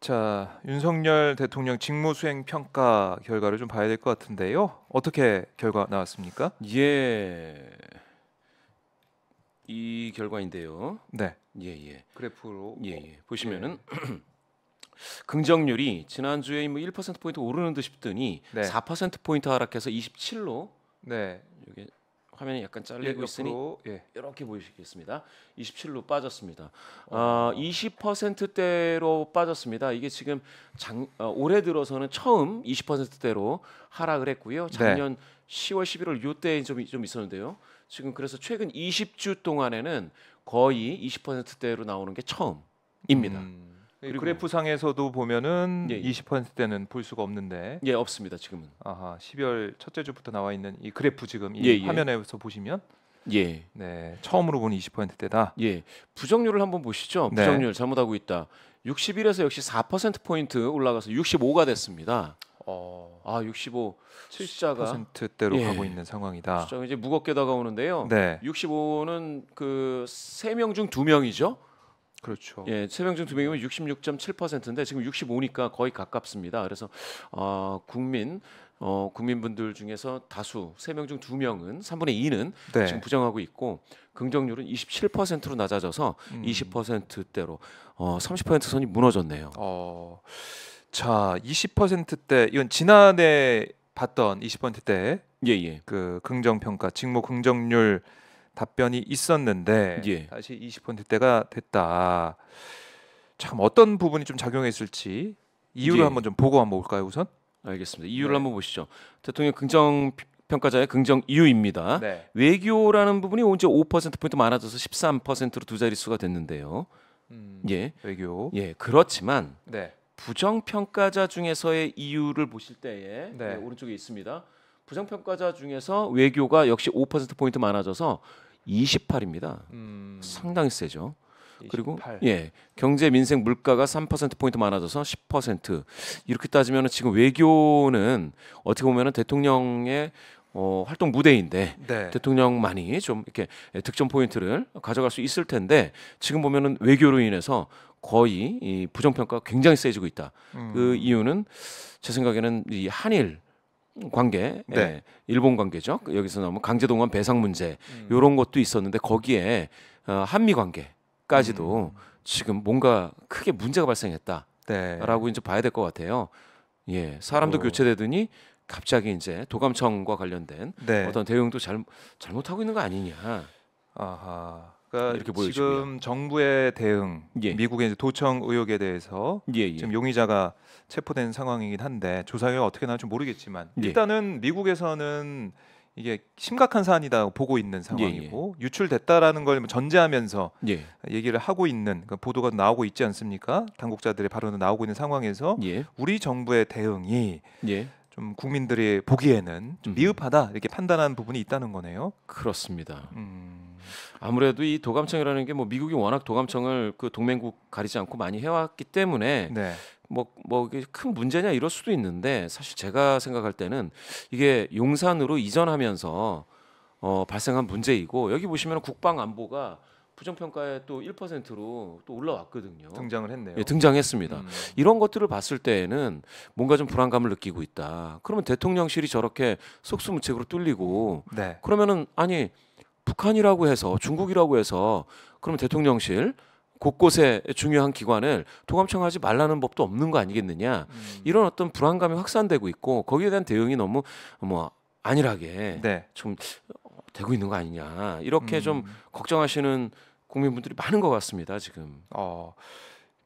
자, 윤석열 대통령 직무 수행 평가 결과를 좀 봐야 될 것 같은데요. 어떻게 결과 나왔습니까? 예. 이 결과인데요. 네. 예, 예. 그래프로 예, 예. 보시면은 예. 긍정률이 지난주에 뭐 1% 포인트 오르는 듯 싶더니 네. 4% 포인트 하락해서 27로 네. 이게 화면이 약간 잘리고 예, 있으니 예, 예. 이렇게 보이시겠습니다. 27로 빠졌습니다. 어, 아, 20%대로 빠졌습니다. 이게 지금 장, 어, 올해 들어서는 처음 20%대로 하락을 했고요. 네. 작년 네. 10월, 11월 요때 좀, 좀 있었는데요. 지금 그래서 최근 20주 동안에는 거의 20%대로 나오는 게 처음입니다. 음. 그래프 상에서도 보면은 예, 예. 20%대는 볼 수가 없는데 예 없습니다 지금은 아하 12월 첫째 주부터 나와 있는 이 그래프 지금 이 예, 예. 화면에서 보시면 예. 네. 처음으로 본 20%대다. 예. 부정률을 한번 보시죠. 네. 부정률 네. 잘못하고 있다. 61에서 역시 4% 포인트 올라가서 65가 됐습니다. 어. 아, 65 숫자가 대로 예. 가고 있는 상황이다. 숫자가 이제 무겁게 다가오는데요. 네. 65는 그 세 명 중 두명이죠 그렇죠. 예, 체병 중두 명이면 66.7%인데 지금 65니까 거의 가깝습니다. 그래서 어, 국민 어, 국민분들 중에서 다수 3명중2명은 3분의 2는 네. 지금 부정하고 있고 긍정률은 27%로 낮아져서 음. 20%대로 어, 30% 선이 무너졌네요. 어. 자, 20%대 이건 지난해 봤던 20%대 예, 예. 그 긍정 평가, 직무 긍정률 답변이 있었는데 예. 다시 20%대가 됐다. 참 어떤 부분이 좀 작용했을지 이유를 예. 한번 좀 보고 한번 볼까요 우선? 알겠습니다. 이유를 네. 한번 보시죠. 대통령 긍정 평가자의 긍정 이유입니다. 네. 외교라는 부분이 언제 5% 포인트 많아져서 13%로 두 자릿수가 됐는데요. 음, 예, 외교. 예, 그렇지만 네. 부정 평가자 중에서의 이유를 보실 때에 네. 예, 오른쪽에 있습니다. 부정평가자 중에서 외교가 역시 5% 포인트 많아져서 28입니다. 음. 상당히 세죠. 그리고 예 경제 민생 물가가 3% 포인트 많아져서 10% 이렇게 따지면 지금 외교는 어떻게 보면은 대통령의 어, 활동 무대인데 네. 대통령만이 좀 이렇게 득점 포인트를 가져갈 수 있을 텐데 지금 보면은 외교로 인해서 거의 이 부정평가가 굉장히 세지고 있다. 그 음. 그 이유는 제 생각에는 이 한일 관계, 네. 예, 일본 관계죠. 여기서 나오면 강제동원 배상 문제 음. 이런 것도 있었는데 거기에 어, 한미 관계까지도 음. 지금 뭔가 크게 문제가 발생했다라고 네. 이제 봐야 될 것 같아요. 예, 사람도 오. 교체되더니 갑자기 이제 도감청과 관련된 네. 어떤 대응도 잘 잘못하고 있는 거 아니냐. 아하. 그러니까 이렇게 보여지고요. 지금 정부의 대응, 예. 미국의 도청 의혹에 대해서 예, 예. 지금 용의자가 체포된 상황이긴 한데 조사 결과 어떻게 나올지 모르겠지만 예. 일단은 미국에서는 이게 심각한 사안이다 보고 있는 예, 예. 상황이고 유출됐다라는 걸 전제하면서 얘기를 하고 있는 그러니까 보도가 나오고 있지 않습니까? 당국자들의 발언은 나오고 있는 상황에서 우리 정부의 대응이 좀 국민들이 보기에는 좀 음. 미흡하다 이렇게 판단한 부분이 있다는 거네요. 그렇습니다. 음. 아무래도 이 도감청이라는 게 뭐 미국이 워낙 도감청을 그 동맹국 가리지 않고 많이 해왔기 때문에 네. 뭐뭐큰 문제냐 이럴 수도 있는데 사실 제가 생각할 때는 이게 용산으로 이전하면서 어 발생한 문제이고 여기 보시면 국방 안보가 부정평가에 또 1%로 또 올라왔거든요. 등장을 했네요. 예, 등장했습니다. 음. 이런 것들을 봤을 때에는 뭔가 좀 불안감을 느끼고 있다. 그러면 대통령실이 저렇게 속수무책으로 뚫리고 네. 그러면은 아니 북한이라고 해서 중국이라고 해서 그러면 대통령실 곳곳에 중요한 기관을 통감청하지 말라는 법도 없는 거 아니겠느냐 음. 이런 어떤 불안감이 확산되고 있고 거기에 대한 대응이 너무 뭐 안일하게 네. 좀 어, 되고 있는 거 아니냐 이렇게 음. 좀 걱정하시는 국민분들이 많은 것 같습니다 지금. 어.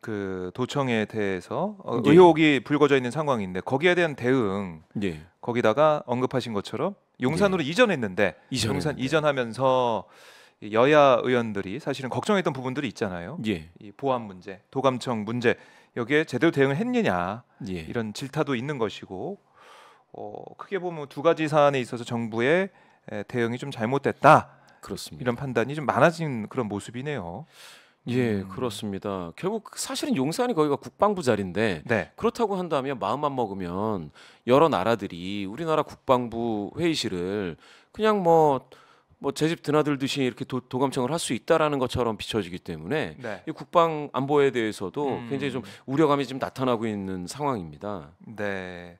그 도청에 대해서 어, 네. 의혹이 불거져 있는 상황인데 거기에 대한 대응 예. 거기다가 언급하신 것처럼 용산으로 네. 이전했는데 이전했는데. 네. 용산 이전하면서 여야 의원들이 사실은 걱정했던 부분들이 있잖아요. 예. 이 보안 문제, 도감청 문제 여기에 제대로 대응을 했느냐 예. 이런 질타도 있는 것이고 어, 크게 보면 두 가지 사안에 있어서 정부의 대응이 좀 잘못됐다. 그렇습니다. 이런 판단이 좀 많아진 그런 모습이네요. 예, 음. 그렇습니다. 결국 사실은 용산이 거기가 국방부 자리인데 네. 그렇다고 한다면 마음만 먹으면 여러 나라들이 우리나라 국방부 회의실을 그냥 뭐 뭐제 집 드나들듯이 이렇게 도, 감청을 할 수 있다라는 것처럼 비춰지기 때문에 네. 이 국방 안보에 대해서도 음. 굉장히 좀 우려감이 지금 나타나고 있는 상황입니다. 네.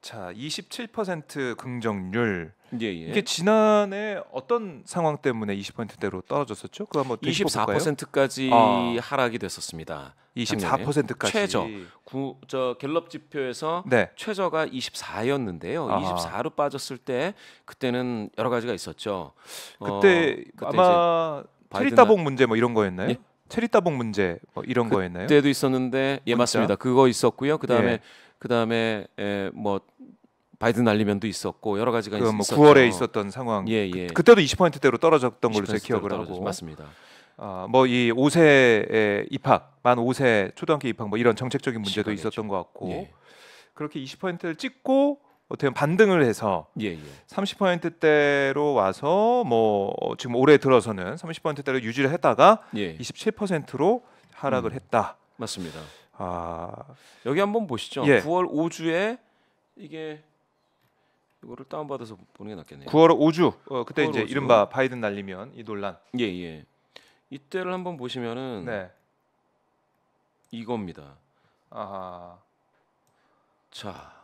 자, 27% 긍정률. 예, 예. 이게 지난해 어떤 상황 때문에 20%대로 떨어졌었죠? 그거 한번 24%까지 아. 하락이 됐었습니다. 24%까지 최저. 구, 저 갤럽 지표에서 네. 최저가 24였는데요. 아. 24로 빠졌을 때 그때는 여러 가지가 있었죠. 그때, 어, 그때 아마 바 체리따봉 문제 뭐 이런 거였나요? 예? 체리따봉 문제 뭐 이런 거였나요? 그때도 있었는데 예 문자? 맞습니다. 그거 있었고요. 그다음에 예. 그다음에 에, 뭐 바이든 날리면도 있었고 여러 가지가 그뭐 있었죠. 9월에 있었던 상황. 예, 그 예. 그, 때도 20포인트대로 떨어졌던 걸로 제가 기억을 하고. 맞습니다. 어, 아, 뭐이 5세 입학, 만 5세 초등학교 입학 뭐 이런 정책적인 문제도 시간이죠 있었던 것 같고. 예. 그렇게 2 0를 찍고 어떻게 보면 반등을 해서 예, 예. 30%대로 와서 뭐 지금 올해 들어서는 30%대로 유지를 했다가 예. 27%로 하락을 음, 했다. 맞습니다. 아 여기 한번 보시죠. 예. 9월 5주에 이게 이거를 다운 받아서 보는 게 낫겠네요. 9월 5주 어, 어, 그때 이제 5주. 이른바 바이든 날리면 이 논란. 예 예. 이때를 한번 보시면은 네. 이겁니다. 아하. 자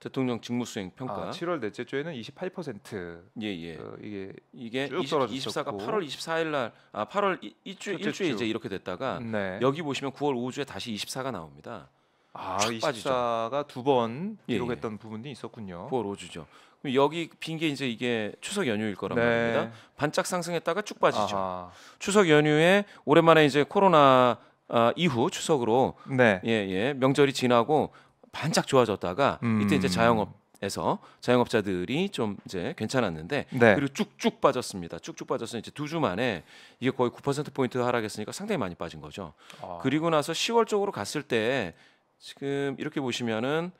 대통령 직무수행 평가. 아, 7월 넷째 주에는 28% 예예. 어, 이게 이게 20, 24가 8월 24일 날, 아 8월 1주1주에 주. 이제 이렇게 됐다가 네. 여기 보시면 9월 5주에 다시 24가 나옵니다. 아, 24가 두번 예, 기록했던 예, 예. 부분이 있었군요. 9월 5주죠. 그럼 여기 빈 게 이제 이게 추석 연휴일 거란 네. 말입니다. 반짝 상승했다가 쭉 빠지죠. 아하. 추석 연휴에 오랜만에 이제 코로나 아, 이후 추석으로 네. 예, 예. 명절이 지나고 반짝 좋아졌다가 음. 이때 이제 음. 자영업에서 자영업자들이 좀 이제 괜찮았는데 네. 그리고 쭉쭉 빠졌습니다. 쭉쭉 빠져서 이제 두주 만에 이게 거의 9% 포인트 하락했으니까 상당히 많이 빠진 거죠. 아. 그리고 나서 10월 쪽으로 갔을 때 지금 이렇게 보시면은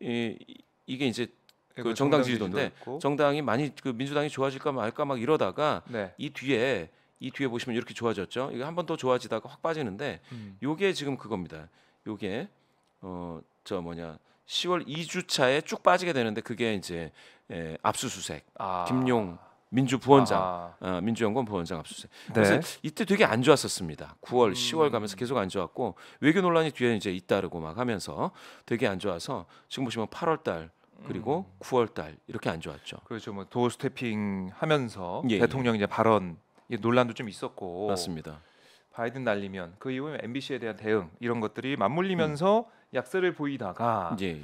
이, 이게 이제 그 정당 지지도인데 정당이 많이 그 민주당이 좋아질까 말까 막 이러다가 네. 이 뒤에 이 뒤에 보시면 이렇게 좋아졌죠. 이게 한번 더 좋아지다가 확 빠지는데 음. 요게 지금 그겁니다. 요게 어저 뭐냐 10월 2주차에 쭉 빠지게 되는데 그게 이제 예, 압수수색 아. 김용 민주 부원장 아. 어, 민주연구원 부원장 압수수색 네. 그래서 이때 되게 안 좋았었습니다 9월 음. 10월 가면서 계속 안 좋았고 외교 논란이 뒤에 이제 잇따르고 막 하면서 되게 안 좋아서 지금 보시면 8월 달 그리고 음. 9월 달 이렇게 안 좋았죠 그렇죠 뭐 도어 스태핑 하면서 예, 예. 대통령 이제 발언 논란도 좀 있었고 맞습니다 바이든 날리면 그 이후에 MBC에 대한 대응 이런 것들이 맞물리면서 음. 약세를 보이다가 예.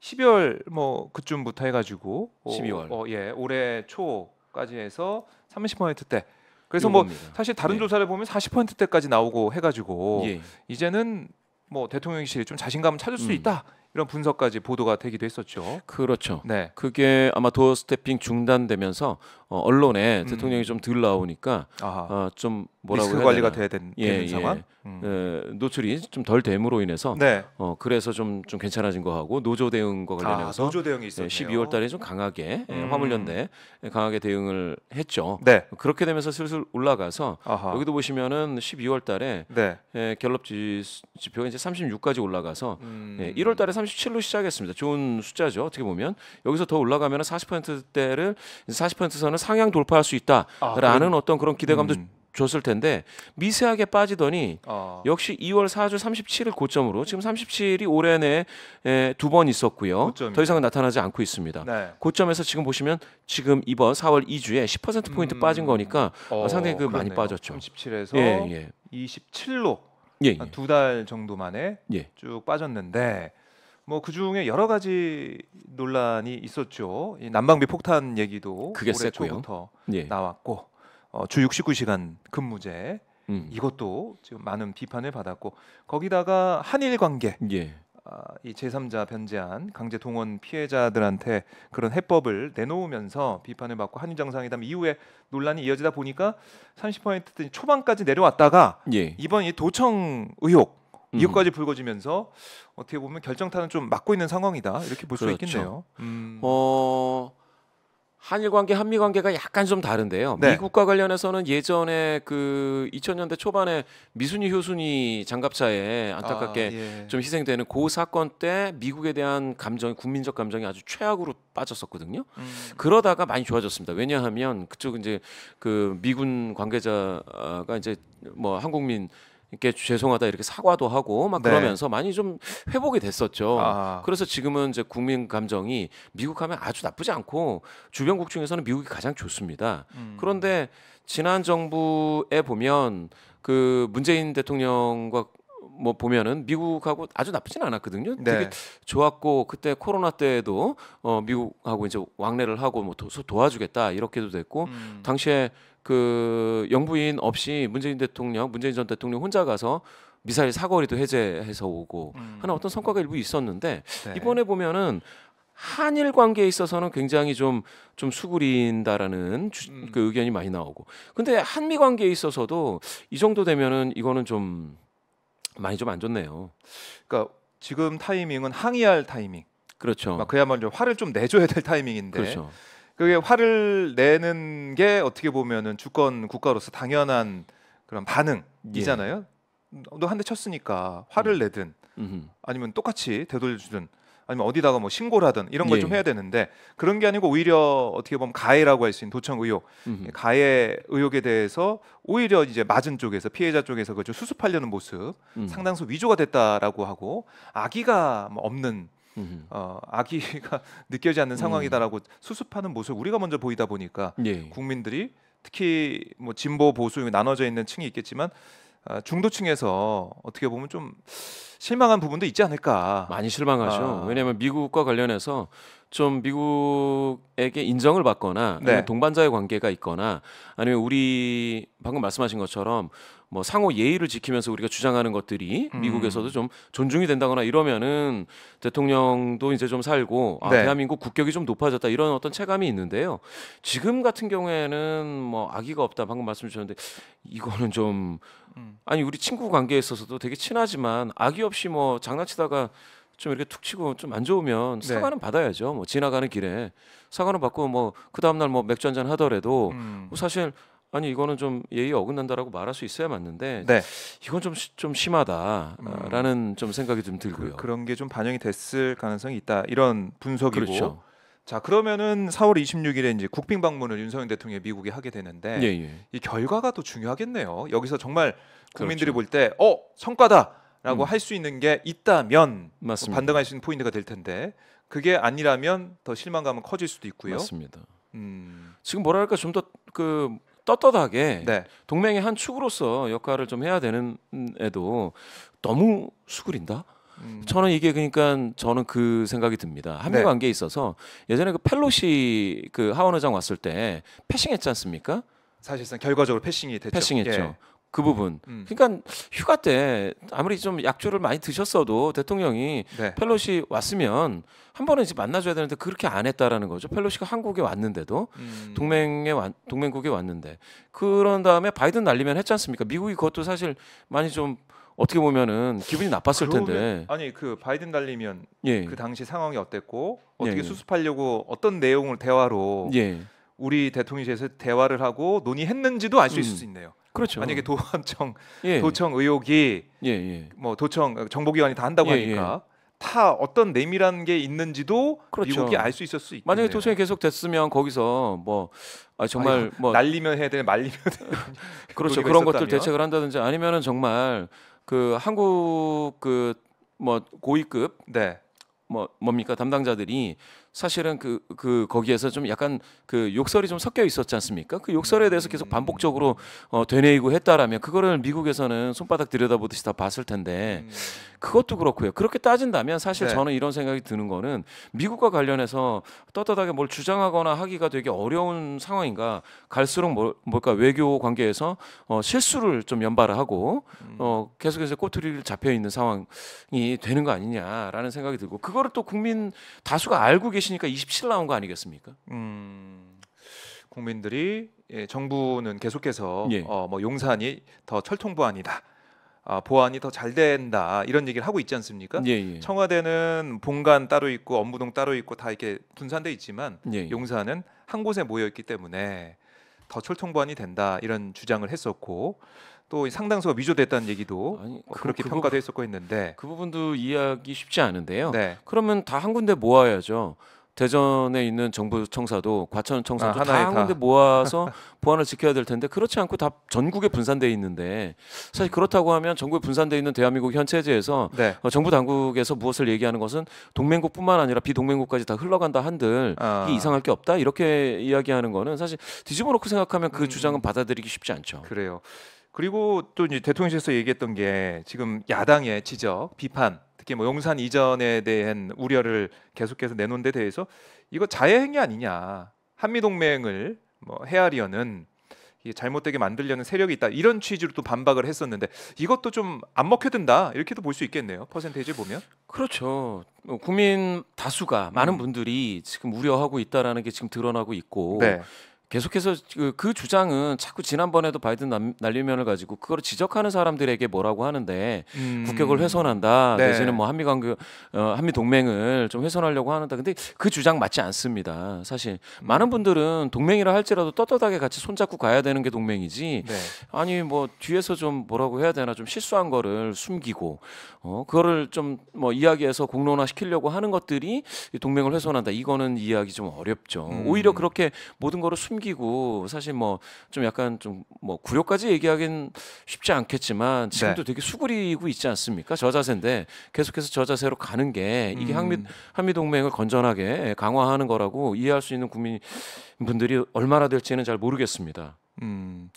12월 예. 뭐 그쯤부터 해가지고 12월 어, 예 올해 초까지 해서 30%대 그래서 요겁니다. 뭐 사실 다른 예. 조사를 보면 40%대까지 나오고 해가지고 예. 이제는 뭐 대통령실이 좀 자신감을 찾을 수 음. 있다 이런 분석까지 보도가 되기도 했었죠. 그렇죠. 네. 그게 아마 도어 스태핑 중단되면서 어, 언론에 음. 대통령이 좀덜 나오니까 아 어, 좀 뭐라고 리스크 관리가 돼야 예, 되는 예, 상황. 예. 음. 에, 노출이 좀 덜 됨으로 인해서 네. 어, 그래서 좀, 좀 괜찮아진 거하고 노조 대응과 아, 관련해서 아, 노조 대응이 있었네요. 12월 예, 달에 좀 강하게 예, 음. 화물연대 강하게 대응을 했죠. 네. 그렇게 되면서 슬슬 올라가서 아하. 여기도 보시면은 12월 달에 네. 예, 갤럽 지, 표가 이제 36까지 올라가서 음. 예, 1월 달에 37로 시작했습니다. 좋은 숫자죠. 어떻게 보면 여기서 더 올라가면 은 40%대를 40%선을 상향 돌파할 수 있다라는 아, 어떤 그런 기대감도 음. 줬을 텐데 미세하게 빠지더니 어. 역시 2월 4주 37일 고점으로 지금 37이 올해 내에 두 번 있었고요. 고점이더 이상은 나타나지 않고 있습니다. 네. 고점에서 지금 보시면 지금 이번 4월 2주에 10% 포인트 음. 빠진 거니까 어, 아, 상당히 그 많이 빠졌죠. 37에서 예, 예. 27로 예, 예. 두달 정도 만에 예. 쭉 빠졌는데 뭐그 중에 여러 가지 논란이 있었죠. 난방비 폭탄 얘기도 그게 올해 세고요. 초부터 예. 나왔고 어, 주 69시간 근무제 음. 이것도 지금 많은 비판을 받았고 거기다가 한일 관계 예. 아, 이 제3자 변제한 강제 동원 피해자들한테 그런 해법을 내놓으면서 비판을 받고 한일 정상회담 이후에 논란이 이어지다 보니까 30% 초반까지 내려왔다가 예. 이번 이 도청 의혹 음. 이것까지 불거지면서 어떻게 보면 결정타는 좀 막고 있는 상황이다 이렇게 볼수 그렇죠. 있겠네요. 음. 어 한일 관계, 한미 관계가 약간 좀 다른데요. 네. 미국과 관련해서는 예전에 그 2000년대 초반에 미순이 효순이 장갑차에 안타깝게 아, 예. 좀 희생되는 그 사건 때 미국에 대한 감정 국민적 감정이 아주 최악으로 빠졌었거든요. 음. 그러다가 많이 좋아졌습니다. 왜냐하면 그쪽 이제 그 미군 관계자가 이제 뭐 한국민 이렇게 죄송하다 이렇게 사과도 하고 막 네. 그러면서 많이 좀 회복이 됐었죠. 아. 그래서 지금은 이제 국민 감정이 미국 하면 아주 나쁘지 않고 주변국 중에서는 미국이 가장 좋습니다. 음. 그런데 지난 정부에 보면 그 문재인 대통령과 뭐 보면은 미국하고 아주 나쁘진 않았거든요. 네. 되게 좋았고 그때 코로나 때에도 어 미국하고 이제 왕래를 하고 뭐 도, 와주겠다 이렇게도 됐고 음. 당시에 그 영부인 없이 문재인 대통령, 문재인 전 대통령 혼자 가서 미사일 사거리도 해제해서 오고 음. 하나 어떤 성과가 일부 있었는데 네. 이번에 보면은 한일 관계에 있어서는 굉장히 좀 좀 수그린다라는 주, 음. 그 의견이 많이 나오고 근데 한미 관계에 있어서도 이 정도 되면은 이거는 좀 많이 좀 안 좋네요. 그러니까 지금 타이밍은 항의할 타이밍. 그렇죠. 막 그야말로 화를 좀 내줘야 될 타이밍인데. 그렇죠. 그게 화를 내는 게 어떻게 보면은 주권 국가로서 당연한 그런 반응이잖아요. 예. 너한 대 쳤으니까 화를 음. 내든 음흠. 아니면 똑같이 되돌려주든 아니면 어디다가 뭐 신고를 하든 이런 걸좀 예. 해야 되는데 그런 게 아니고 오히려 어떻게 보면 가해라고 할 수 있는 도청 의혹 음흠. 예, 가해 의혹에 대해서 오히려 이제 맞은 쪽에서 피해자 쪽에서 그걸 수습하려는 모습 음. 상당수 위조가 됐다라고 하고 아기가 뭐 없는 어, 아기가 느껴지 않는 음. 상황이다라고 음. 수습하는 모습 우리가 먼저 보이다 보니까 예. 국민들이 특히 뭐 진보 보수 나눠져 있는 층이 있겠지만 아, 중도층에서 어떻게 보면 좀 실망한 부분도 있지 않을까. 많이 실망하죠. 아. 왜냐하면 미국과 관련해서 좀 미국에게 인정을 받거나 네. 동반자의 관계가 있거나 아니면 우리 방금 말씀하신 것처럼 뭐 상호 예의를 지키면서 우리가 주장하는 것들이 음. 미국에서도 좀 존중이 된다거나 이러면은 대통령도 이제 좀 살고 아, 네. 대한민국 국격이 좀 높아졌다 이런 어떤 체감이 있는데요. 지금 같은 경우에는 뭐아기가 없다 방금 말씀 주셨는데 이거는 좀 음. 아니 우리 친구 관계에 있어서도 되게 친하지만 아기 없이 뭐 장난치다가 좀 이렇게 툭 치고 좀 안 좋으면 네. 사과는 네. 받아야죠. 뭐 지나가는 길에 사과는 받고 뭐 그 다음 날 뭐 맥주 한잔 하더라도 음. 뭐 사실 아니 이거는 좀 예의 어긋난다라고 말할 수 있어야 맞는데 네. 이건 좀 좀 심하다라는 음. 좀 생각이 좀 그, 들고요. 그, 런게 좀 반영이 됐을 가능성이 있다 이런 분석이고. 그렇죠. 자 그러면은 4월 26일에 이제 국빈 방문을 윤석열 대통령이 미국에 하게 되는데 예, 예. 이 결과가 또 중요하겠네요. 여기서 정말 국민들이 그렇죠. 볼때 어 성과다라고 음. 할수 있는 게 있다면 뭐 반등할 수 있는 포인트가 될 텐데 그게 아니라면 더 실망감은 커질 수도 있고요. 맞습니다. 음. 지금 뭐랄까 좀더그 떳떳하게 네. 동맹의 한 축으로서 역할을 좀 해야 되는 애도 음, 너무 수그린다. 음. 저는 이게 그러니까 저는 그 생각이 듭니다. 한미 네. 관계에 있어서 예전에 그 펠로시 그 하원 의장 왔을 때 패싱했지 않습니까? 사실상 결과적으로 패싱이 됐죠. 패싱했죠. 예. 그 부분. 음. 음. 그러니까 휴가 때 아무리 좀 약주를 많이 드셨어도 대통령이 네. 펠로시 왔으면 한 번은 이제 만나줘야 되는데 그렇게 안 했다라는 거죠. 펠로시가 한국에 왔는데도 음. 동맹에 와, 동맹국에 왔는데 그런 다음에 바이든 날리면 했지 않습니까? 미국이 그것도 사실 많이 좀 어떻게 보면은 기분이 나빴을 그러면, 텐데 아니 그 바이든 날리면 예. 그 당시 상황이 어땠고 예, 어떻게 예. 수습하려고 어떤 내용을 대화로 예. 우리 대통령실에서 대화를 하고 논의했는지도 알수 음. 있을 수 있네요. 그렇죠. 만약에 도청 예. 도청 의혹이 예, 예, 뭐 도청 정보기관이 다 한다고 예, 하니까 예. 다 어떤 내밀한 게 있는지도 그렇죠. 미국이 알 수 있을 수있겠 만약에 도청이 계속 됐으면 거기서 뭐 아, 정말 아니, 뭐 날리면 해야 되는 말리면 그렇죠 그런 있었다면? 것들 대책을 한다든지 아니면은 정말 그 한국 그 뭐 고위급 네. 뭐 뭡니까 담당자들이 사실은 그, 그 거기에서 좀 약간 그 욕설이 좀 섞여 있었지 않습니까? 그 욕설에 대해서 계속 음. 반복적으로 어, 되뇌이고 했다라면 그거를 미국에서는 손바닥 들여다보듯이 다 봤을 텐데 음. 그것도 그렇고요. 그렇게 따진다면 사실 네. 저는 이런 생각이 드는 거는 미국과 관련해서 떳떳하게 뭘 주장하거나 하기가 되게 어려운 상황인가 갈수록 뭘, 뭐, 뭘까 외교 관계에서 어, 실수를 좀 연발을 하고 어, 음. 계속해서 꼬투리를 잡혀 있는 상황이 되는 거 아니냐라는 생각이 들고 그거를 또 국민 다수가 알고 계신 치니까 27 나온 거 아니겠습니까? 음. 국민들이 예, 정부는 계속해서 예. 어, 뭐 용산이 더 철통 보안이다. 아, 보안이 더 잘 된다 이런 얘기를 하고 있지 않습니까? 예예. 예. 청와대는 본관 따로 있고 업무동 따로 있고 다 이렇게 분산돼 있지만 예예. 예. 용산은 한 곳에 모여 있기 때문에 더 철통 보안이 된다 이런 주장을 했었고 또 상당수가 위조됐다는 얘기도 아니, 뭐 그, 렇게 그, 평가도 그, 했었고 했는데 그 부분도 이해하기 쉽지 않은데요. 네. 그러면 다 한 군데 모아야죠. 대전에 있는 정부 청사도 과천 청사도 아, 다 한군데 모아서 보안을 지켜야 될 텐데 그렇지 않고 다 전국에 분산돼 있는데 사실 그렇다고 하면 전국에 분산돼 있는 대한민국 현 체제에서 네. 어, 정부 당국에서 무엇을 얘기하는 것은 동맹국뿐만 아니라 비동맹국까지 다 흘러간다 한들 아. 이 이상할 게 없다 이렇게 이야기하는 거는 사실 뒤집어 놓고 생각하면 그 음. 주장은 받아들이기 쉽지 않죠. 그래요. 그리고 또 이제 대통령실에서 얘기했던 게 지금 야당의 지적 비판 솔직히 뭐 용산 이전에 대한 우려를 계속해서 내놓은 데 대해서 이거 자해 행위 아니냐. 한미 동맹을 뭐 헤아리어는 잘못되게 만들려는 세력이 있다 이런 취지로 또 반박을 했었는데 이것도 좀 안 먹혀든다 이렇게도 볼 수 있겠네요 퍼센테이지 보면 그렇죠 뭐 국민 다수가 많은 음. 분들이 지금 우려하고 있다라는 게 지금 드러나고 있고 네. 계속해서 그, 그 주장은 자꾸 지난번에도 바이든 날리면을 가지고 그걸 지적하는 사람들에게 뭐라고 하는데 음. 국격을 훼손한다 네. 내지는 뭐 한미 관계 어, 한미 동맹을 좀 훼손하려고 하는데 근데 그 주장 맞지 않습니다 사실 음. 많은 분들은 동맹이라 할지라도 떳떳하게 같이 손잡고 가야 되는 게 동맹이지 네. 아니 뭐 뒤에서 좀 뭐라고 해야 되나 좀 실수한 거를 숨기고 어 그거를 좀 뭐 이야기해서 공론화 시키려고 하는 것들이 동맹을 훼손한다 이거는 이해하기 좀 어렵죠 음. 오히려 그렇게 모든 거를 숨 숨기고 사실 뭐 좀 약간 좀 뭐 구려까지 얘기하긴 쉽지 않겠지만 네. 지금도 네. 되게 수그리고 있지 않습니까? 저자세인데 계속해서 저자세로 가는 게 이게 음. 한미 한미 동맹을 건전하게 강화하는 거라고 이해할 수 있는 국민분들이 얼마나 될지는 잘 모르겠습니다. 음.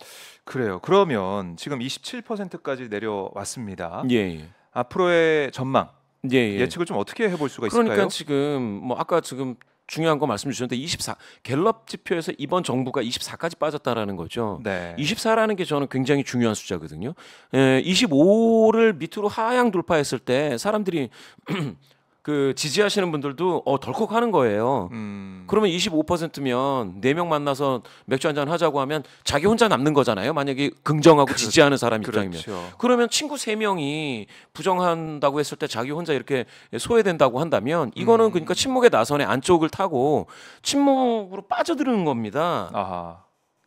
그래요. 그러면 지금 27%까지 내려왔습니다. 예. 예. 앞으로의 전망 예, 예. 측을좀 어떻게 해볼 수가 그러니까 있을까요? 그러니까 지금 뭐 아까 지금 중요한 거 말씀 주셨는데 24 갤럽 지표에서 이번 정부가 24까지 빠졌다라는 거죠. 네. 24라는 게 저는 굉장히 중요한 숫자거든요. 에, 25를 밑으로 하향 돌파했을 때 사람들이 그 지지하시는 분들도 어 덜컥 하는 거예요. 음. 그러면 25%면 네 명 만나서 맥주 한 잔 하자고 하면 자기 혼자 남는 거잖아요. 만약에 긍정하고 그렇, 지지하는 사람 입장이면. 그렇죠. 그러면 친구 세명이 부정한다고 했을 때 자기 혼자 이렇게 소외된다고 한다면 이거는 음. 그러니까 침묵의 나선의 안쪽을 타고 침묵으로 빠져드는 겁니다. 아하.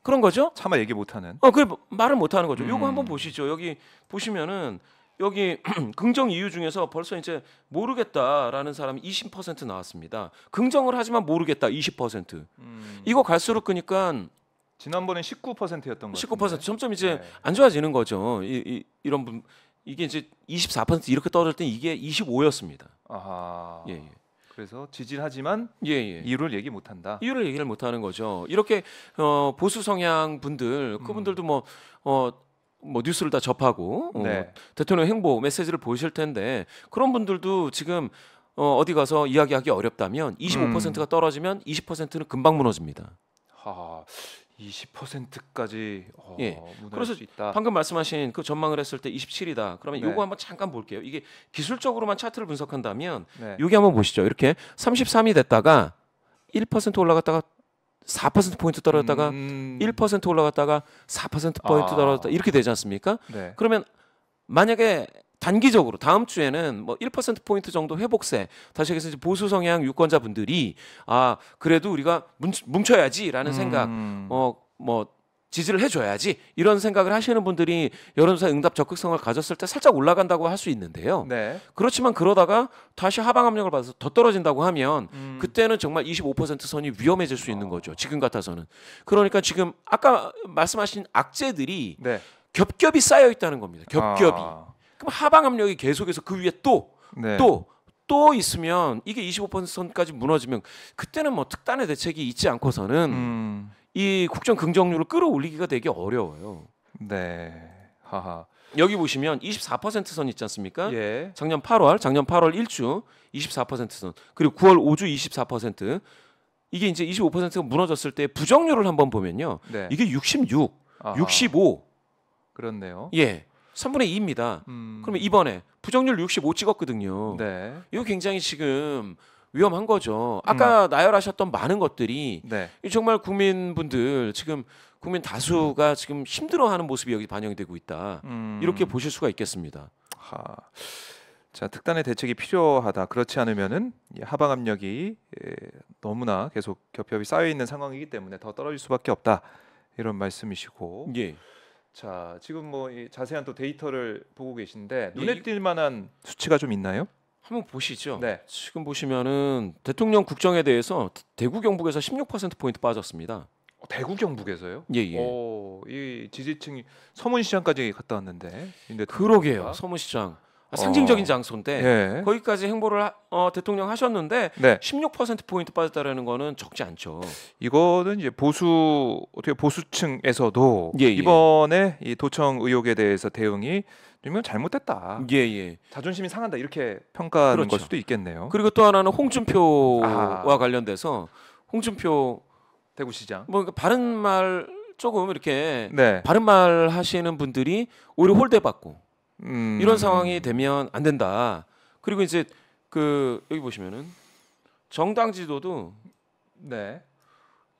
그런 거죠? 차마 얘기 못 하는. 어, 그 말을 못 하는 거죠. 음. 요거 한번 음. 보시죠. 여기 보시면은 여기 긍정 이유 중에서 벌써 이제 모르겠다라는 사람이 20% 나왔습니다. 긍정을 하지만 모르겠다 20%. 음. 이거 갈수록 그니까 지난번에 19%였던 거19% 점점 이제 네. 안 좋아지는 거죠. 이, 이 이런 분 이게 이제 24% 이렇게 떨어질 때 이게 25였습니다. 아하. 예, 예. 그래서 지지하지만 예, 예. 이유를 얘기 못한다. 이유를 얘기를 못하는 거죠. 이렇게 어, 보수 성향 분들 음. 그분들도 음. 뭐 어, 뭐 뉴스를 다 접하고 어, 네. 어, 대통령 행보 메시지를 보실 텐데 그런 분들도 지금 어, 어디 가서 이야기하기 어렵다면 25%가 음. 떨어지면 20%는 금방 무너집니다. 하, 20%까지 어, 예. 그래서 방금 말씀하신 그 전망을 했을 때 27이다. 그러면 네. 요거 한번 잠깐 볼게요. 이게 기술적으로만 차트를 분석한다면 네. 요게 한번 보시죠. 이렇게 33이 됐다가 1% 올라갔다가 4%포인트 떨어졌다가 음... 1% 음. 올라갔다가 4%포인트 아... 떨어졌다 이렇게 되지 않습니까? 네. 그러면 만약에 단기적으로 다음 주에는 뭐 1%포인트 정도 회복세 다시 얘기해서 이제 보수 성향 유권자분들이 아 그래도 우리가 뭉, 쳐야지라는 음... 생각 어, 어뭐 지지를 해줘야지 이런 생각을 하시는 분들이 여론조사 응답 적극성을 가졌을 때 살짝 올라간다고 할 수 있는데요. 네. 그렇지만 그러다가 다시 하방 압력을 받아서 더 떨어진다고 하면 음. 그때는 정말 25% 선이 위험해질 수 있는 거죠. 지금 같아서는. 그러니까 지금 아까 말씀하신 악재들이 네. 겹겹이 쌓여 있다는 겁니다. 겹겹이. 아. 그럼 하방 압력이 계속해서 그 위에 또 네. 또또 있으면 이게 25%까지 선 무너지면 그때는 뭐 특단의 대책이 있지 않고서는 음. 이 국정 긍정률을 끌어올리기가 되게 어려워요. 네. 하하. 여기 보시면 24%선 있지 않습니까? 예. 작년 8월, 작년 8월 1주 24%선. 그리고 9월 5주 24%. 이게 이제 25%가 무너졌을 때 부정률을 한번 보면요. 네. 이게 66, 아하. 65. 그렇네요. 예. 3분의 2입니다. 음... 그러면 이번에 부정률 65 찍었거든요. 네. 이거 굉장히 지금 위험한 거죠. 아까 음. 나열하셨던 많은 것들이 네. 정말 국민분들 지금 국민 다수가 지금 힘들어하는 모습이 여기 반영이 되고 있다. 음. 이렇게 보실 수가 있겠습니다. 하. 자 특단의 대책이 필요하다. 그렇지 않으면은 하방 압력이 예, 너무나 계속 겹겹이 쌓여 있는 상황이기 때문에 더 떨어질 수밖에 없다. 이런 말씀이시고. 예. 자 지금 뭐 자세한 또 데이터를 보고 계신데 예, 눈에 띌 만한 수치가 좀 있나요? 한번 보시죠. 네. 지금 보시면은 대통령 국정에 대해서 대구 경북에서 16% 포인트 빠졌습니다. 어, 대구 경북에서요? 예, 예. 오, 이 지지층이 서문시장까지 갔다 왔는데. 그러게요. 서문시장. 어. 상징적인 어. 장소인데 예. 거기까지 행보를 하, 어, 대통령 하셨는데 네. 16% 포인트 빠졌다라는 거는 적지 않죠. 이거는 이제 보수 어떻게 보수층에서도 예예. 예. 이번에 이 도청 의혹에 대해서 대응이 이건 잘못됐다. 예, 예. 자존심이 상한다 이렇게 평가하는 그렇죠. 걸 수도 있겠네요. 그리고 또 하나는 홍준표와 아. 관련돼서 홍준표 대구시장 뭐 그러니까 바른 말 조금 이렇게 네. 바른 말 하시는 분들이 오히려 홀대받고 음. 이런 상황이 되면 안 된다. 그리고 이제 그 여기 보시면은 정당 지도도 네.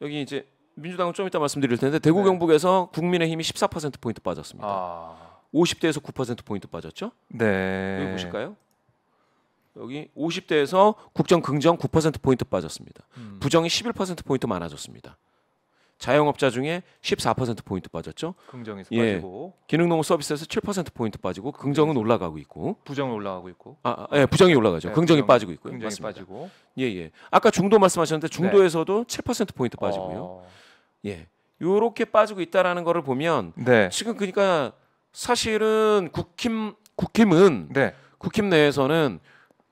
여기 이제 민주당은 좀 이따 말씀드릴 텐데 대구 네. 경북에서 국민의힘이 14% 포인트 빠졌습니다. 아. 50대에서 9%포인트 빠졌죠? 네. 여기 보실까요? 여기 50대에서 국정 긍정 9%포인트 빠졌습니다. 음. 부정이 11%포인트 많아졌습니다. 자영업자 중에 14%포인트 빠졌죠. 긍정에서 예. 빠지고 기능농업 서비스에서 7%포인트 빠지고 긍정은 네. 올라가고 있고 부정은 올라가고 있고 아, 아 예, 부정이 올라가죠. 네, 긍정이 부정, 빠지고 있고요. 긍정이 맞습니다. 빠지고 예, 예. 아까 중도 말씀하셨는데 중도에서도 네. 7%포인트 빠지고요. 어... 예. 요렇게 빠지고 있다라는 거를 보면 네. 지금 그러니까 사실은 국힘 국힘은 네. 국힘 내에서는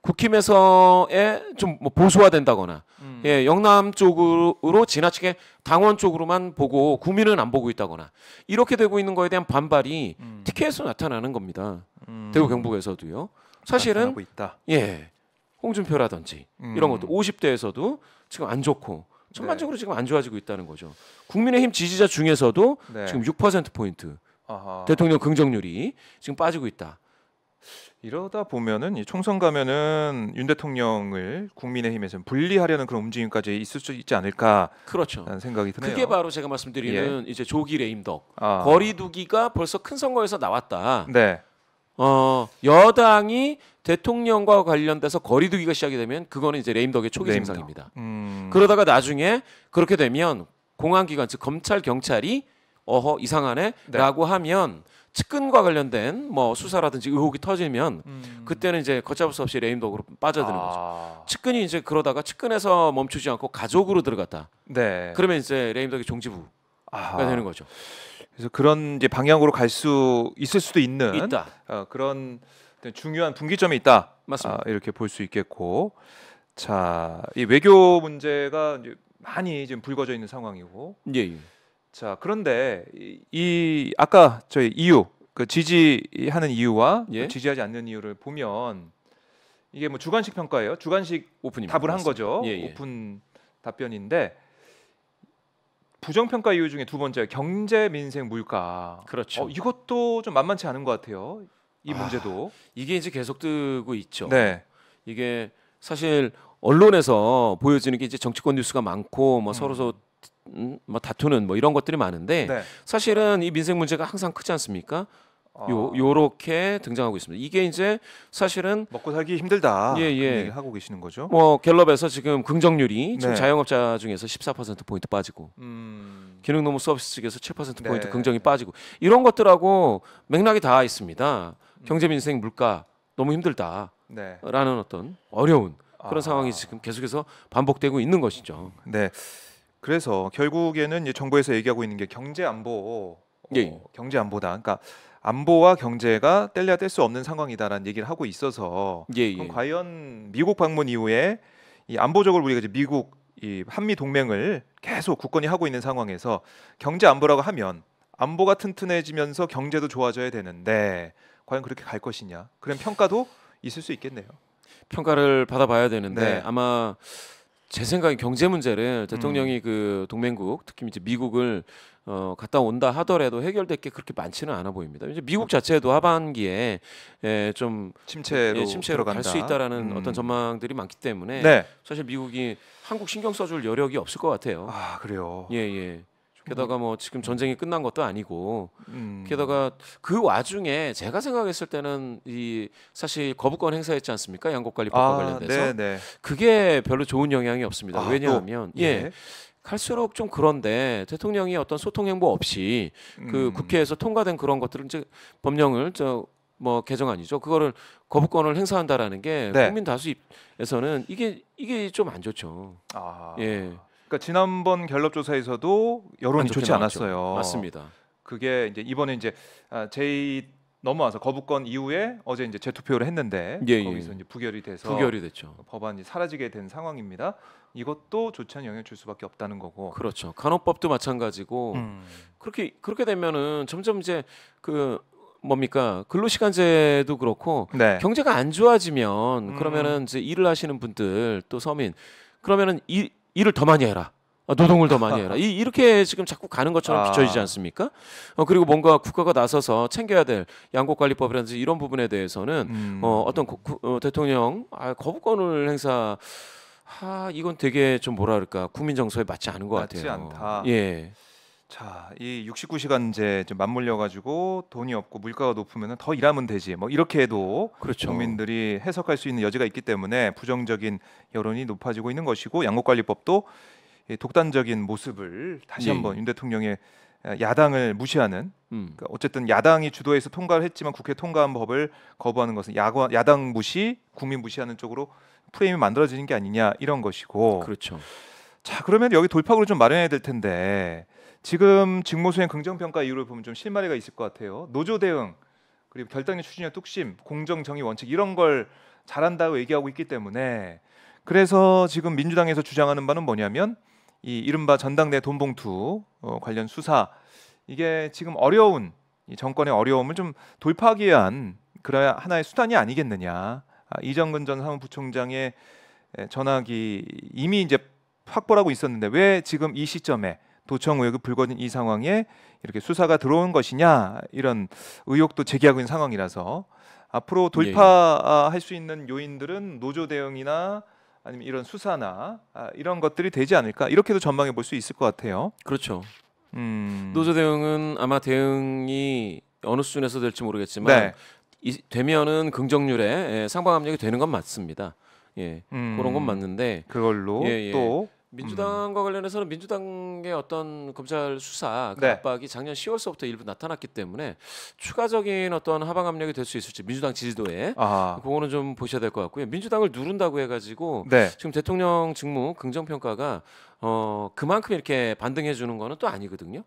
국힘에서의 좀뭐 보수화된다거나 음. 예, 영남 쪽으로 지나치게 당원 쪽으로만 보고 국민은 안 보고 있다거나 이렇게 되고 있는 거에 대한 반발이 음. 티켓에서 나타나는 겁니다. 음. 대구 경북에서도요. 사실은 예. 홍준표라든지 음. 이런 것도 50대에서도 지금 안 좋고 네. 전반적으로 네. 지금 안 좋아지고 있다는 거죠. 국민의힘 지지자 중에서도 네. 지금 6% 포인트 아하. 대통령 긍정률이 지금 빠지고 있다. 이러다 보면은 이 총선 가면은 윤 대통령을 국민의힘에서 분리하려는 그런 움직임까지 있을 수 있지 않을까? 그렇죠. 라는 생각이 드네요. 그게 바로 제가 말씀드리는 예. 이제 조기 레임덕 아. 거리두기가 벌써 큰 선거에서 나왔다. 네. 어 여당이 대통령과 관련돼서 거리두기가 시작이 되면 그거는 이제 레임덕의 초기 레임덕. 증상입니다. 음. 그러다가 나중에 그렇게 되면 공안기관 즉 검찰 경찰이 어허 이상하네 네. 라고 하면 측근과 관련된 뭐 수사라든지 의혹이 터지면 음. 그때는 이제 걷잡을 수 없이 레임덕으로 빠져드는 아. 거죠. 측근이 이제 그러다가 측근에서 멈추지 않고 가족으로 들어갔다. 네. 그러면 이제 레임덕이 종지부가 아 되는 거죠. 그래서 그런 이제 방향으로 갈 수 있을 수도 있는 있다. 어, 그런 중요한 분기점이 있다. 맞습니다. 아, 이렇게 볼 수 있겠고, 자, 이 외교 문제가 이제 많이 지금 불거져 있는 상황이고, 예. 예. 자 그런데 이, 아까 저희 이유 그 지지하는 이유와 예? 그 지지하지 않는 이유를 보면 이게 뭐 주관식 평가예요. 주관식 오픈입니다. 답을 한 거죠. 예, 예. 오픈 답변인데 부정 평가 이유 중에 두 번째 경제 민생 물가. 그렇죠. 어, 이것도 좀 만만치 않은 것 같아요. 이 아, 문제도 이게 이제 계속 뜨고 있죠. 네. 이게 사실 언론에서 보여지는 게 이제 정치권 뉴스가 많고 뭐 서로 음. 서로 음, 뭐 다투는 뭐 이런 것들이 많은데 네. 사실은 이 민생 문제가 항상 크지 않습니까? 아. 요 요렇게 등장하고 있습니다. 이게 이제 사실은 먹고 살기 힘들다. 예, 예. 하고 계시는 거죠. 뭐 갤럽에서 지금 긍정률이 네. 지금 자영업자 중에서 14% 포인트 빠지고 음. 기능 노무 서비스 측에서 7% 네. 포인트 긍정이 빠지고 이런 것들하고 맥락이 다 있습니다. 음. 경제 민생 물가 너무 힘들다라는 네. 어떤 어려운 그런 아. 상황이 지금 계속해서 반복되고 있는 것이죠. 네. 그래서 결국에는 정부에서 얘기하고 있는 게 경제 안보, 예. 어, 경제 안보다. 그러니까 안보와 경제가 뗄래야 뗄 수 없는 상황이다라는 얘기를 하고 있어서 예, 예. 그럼 과연 미국 방문 이후에 이 안보적으로 우리가 이제 미국 이 한미 동맹을 계속 굳건히 하고 있는 상황에서 경제 안보라고 하면 안보가 튼튼해지면서 경제도 좋아져야 되는데 과연 그렇게 갈 것이냐? 그런 평가도 있을 수 있겠네요. 평가를 받아봐야 되는데 네. 아마 제 생각에 경제 문제를 음. 대통령이 그 동맹국 특히 이제 미국을 어, 갔다 온다 하더라도 해결될 게 그렇게 많지는 않아 보입니다. 이제 미국 자체도 하반기에 예, 좀 침체로, 예, 침체로 갈 수 있다라는 음. 어떤 전망들이 많기 때문에 네. 사실 미국이 한국 신경 써줄 여력이 없을 것 같아요. 아 그래요. 예 예. 게다가 뭐 지금 전쟁이 끝난 것도 아니고 음. 게다가 그 와중에 제가 생각했을 때는 이 사실 거부권 행사했지 않습니까? 양곡관리법과 아, 관련돼서 네네. 네. 그게 별로 좋은 영향이 없습니다. 아, 왜냐하면 또? 예. 예. 갈수록 좀 그런데 대통령이 어떤 소통 행보 없이 그 음. 국회에서 통과된 그런 것들은 이제 법령을 저 뭐개정아니죠 그거를 거부권을 행사한다라는 게 네. 국민 다수에서는 입 이게 이게 좀 안 좋죠. 아. 예. 그러니까 지난번 갤럽 조사에서도 여론이 좋지 않았어요. 맞습니다. 그게 이제 이번에 이제 아, 제이 넘어와서 거부권 이후에 어제 이제 재투표를 했는데 예, 예. 거기서 이제 부결이 돼서 부결이 됐죠. 법안이 사라지게 된 상황입니다. 이것도 좋지 않은 영향을 줄 수밖에 없다는 거고. 그렇죠. 간호법도 마찬가지고 음. 그렇게 그렇게 되면은 점점 이제 그 뭡니까 근로시간제도 그렇고 네. 경제가 안 좋아지면 음. 그러면은 이제 일을 하시는 분들 또 서민 그러면은 일 일을 더 많이 해라. 어, 노동을 더 많이 해라. 이, 렇게 지금 자꾸 가는 것처럼 아. 비춰지지 않습니까? 어, 그리고 뭔가 국가가 나서서 챙겨야 될 양곡관리법이라든지 이런 부분에 대해서는 음. 어, 어떤 고, 어, 대통령 아, 거부권을 행사 하, 이건 되게 좀 뭐랄까 국민 정서에 맞지 않은 것 같아요. 맞지 않다. 예. 자, 이 69시간제 좀 맞물려 가지고 돈이 없고 물가가 높으면 더 일하면 되지. 뭐 이렇게 해도 그렇죠. 국민들이 해석할 수 있는 여지가 있기 때문에 부정적인 여론이 높아지고 있는 것이고 양국관리법도 독단적인 모습을 다시 네. 한번 윤 대통령의 야당을 무시하는 음. 그러니까 어쨌든 야당이 주도해서 통과를 했지만 국회 통과한 법을 거부하는 것은 야과, 야당 무시, 국민 무시하는 쪽으로 프레임이 만들어지는 게 아니냐 이런 것이고 그렇죠. 자 그러면 여기 돌파구를 좀 마련해야 될 텐데 지금 직무수행 긍정평가 이유를 보면 좀 실마리가 있을 것 같아요. 노조 대응 그리고 결단력 추진력 뚝심 공정 정의 원칙 이런 걸 잘한다고 얘기하고 있기 때문에 그래서 지금 민주당에서 주장하는 바는 뭐냐면 이 이른바 전당대 돈봉투 어, 관련 수사 이게 지금 어려운 이 정권의 어려움을 좀 돌파하기 위한 그런 하나의 수단이 아니겠느냐 아, 이정근 전 사무부총장의 전화기 이미 이제 확보하고 있었는데 왜 지금 이 시점에 도청 의혹이 불거진 이 상황에 이렇게 수사가 들어온 것이냐 이런 의혹도 제기하고 있는 상황이라서 앞으로 예, 예. 돌파할 수 있는 요인들은 노조 대응이나 아니면 이런 수사나 아, 이런 것들이 되지 않을까 이렇게도 전망해 볼 수 있을 것 같아요. 그렇죠. 음... 노조 대응은 아마 대응이 어느 수준에서 될지 모르겠지만 네. 이, 되면은 긍정률에 예, 상방 압력이 되는 건 맞습니다. 예, 음... 그런 건 음. 맞는데 그걸로 예, 예. 또 민주당과 관련해서는 민주당의 어떤 검찰 수사 그 네. 압박이 작년 10월서부터 일부 나타났기 때문에 추가적인 어떤 하방 압력이 될 수 있을지 민주당 지지도에 아. 그거는 좀 보셔야 될 것 같고요. 민주당을 누른다고 해가지고 네. 지금 대통령 직무 긍정 평가가 어 그만큼 이렇게 반등해 주는 거는 또 아니거든요.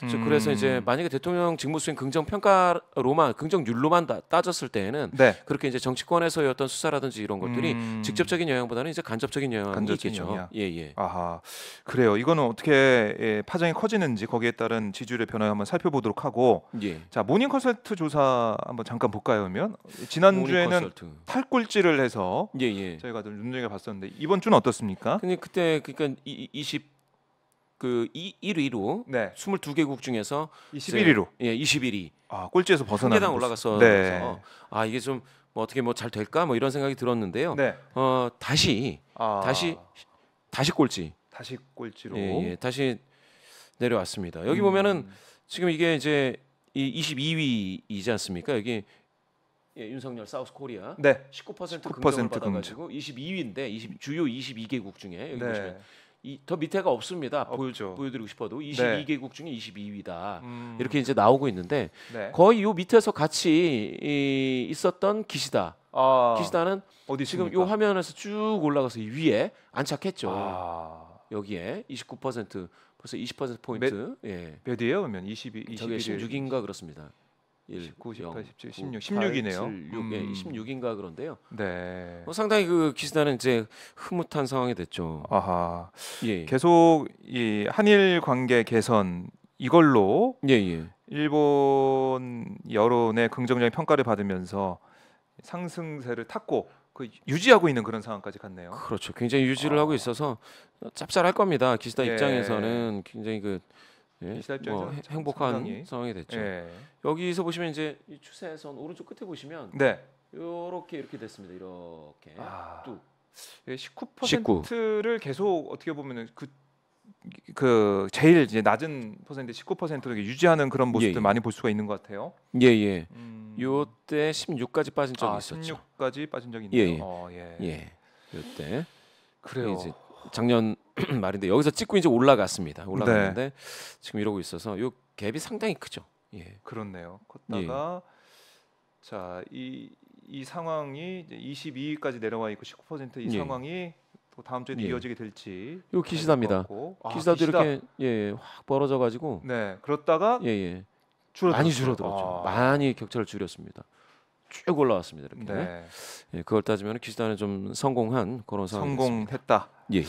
그래서, 음. 그래서 이제 만약에 대통령 직무 수행 긍정 평가로만 긍정률로만 따, 따졌을 때에는 네. 그렇게 이제 정치권에서의 어떤 수사라든지 이런 것들이 음. 직접적인 영향보다는 이제 간접적인 영향이 간접적인 있겠죠. 영 예, 예. 아하. 그래요. 이거는 어떻게 예, 파장이 커지는지 거기에 따른 지지율의 변화 한번 살펴보도록 하고 예. 자, 모닝 컨설트 조사 한번 잠깐 볼까요, 그러면? 지난주에는 탈꼴찌를 해서 예, 예. 저희가 좀 눈여겨 봤었는데 이번 주는 어떻습니까? 근데 그때 그러니까 이, 20그 1위로 네. 22개국 중에서 21위로 예 21위 아 꼴찌에서 벗어나 한계단 올라갔어 네. 어, 아 이게 좀뭐 어떻게 뭐 잘 될까 뭐 이런 생각이 들었는데요. 네. 어 다시 아. 다시 다시 꼴찌 다시 꼴찌로 예, 예, 다시 내려왔습니다. 여기 음. 보면은 지금 이게 이제 이 22위이지 않습니까? 여기 예, 윤석열 사우스 코리아 네. 19% 긍정을 19% 받아가지고 긍정. 22위인데 20, 주요 22개국 중에 여기 네. 보시면 이, 더 밑에가 없습니다. 없죠. 보여, 드리고 싶어도 22개국 네. 중에 22위다. 음. 이렇게 이제 나오고 있는데 네. 거의 요 밑에서 같이 이, 있었던 기시다. 아. 기시다는 어디 지금 요 화면에서 쭉 올라가서 위에 안착했죠. 아. 여기에 29% 벌써 20% 포인트. 몇, 예. 몇이에요? 그러면 22, 2 6인가 그렇습니다. 1, 19, 18, 0, 17, 16, 16이네요. 1 6 16인가 그런데요. 네. 어, 상당히 그 기스단은 이제 흐뭇한 상황이 됐죠. 아하. 예, 예. 계속 이 한일 관계 개선 이걸로 예, 예. 일본 여론의 긍정적인 평가를 받으면서 상승세를 탔고 그 유지하고 있는 그런 상황까지 갔네요. 그렇죠. 굉장히 유지를 어. 하고 아. 있어서 짭짤할 겁니다. 기시단 예. 입장에서는 굉장히 그 예, 뭐 행복한 상당히. 상황이 됐죠. 예. 여기서 보시면 이제 이 추세선 오른쪽 끝에 보시면 네. 이렇게 이렇게 됐습니다. 이렇게 아. 뚝. 19%를 예, 19. 계속 어떻게 보면은 그, 그 제일 이제 낮은 퍼센트 19%를 유지하는 그런 모습들 예, 예. 많이 볼 수가 있는 것 같아요. 예 예. 음. 요때 16까지 빠진 적이 아, 있었죠. 16까지 빠진 적이 있네요. 예 예. 어, 예. 예. 요때 그래요. 이제 작년 말인데 여기서 찍고 이제 올라갔습니다. 네. 올라갔는데 네. 지금 이러고 있어서 요 갭이 상당히 크죠. 예. 그렇네요. 컸다가 예. 자이 이 상황이 이제 22위까지 내려와 있고 19%이 예. 상황이 또 다음 주에도 예. 이어지게 될지. 요기시답니다 아, 기시다도 기시다. 이렇게 예, 확 벌어져 가지고 네. 그렇다가 예, 예. 줄 많이 줄어들었죠. 아. 많이 격차를 줄였습니다. 쭉 올라왔습니다. 이렇게. 네. 예, 그걸 따지면 키스단에 좀 성공한 그런 상황. 성공했다. 예. 예.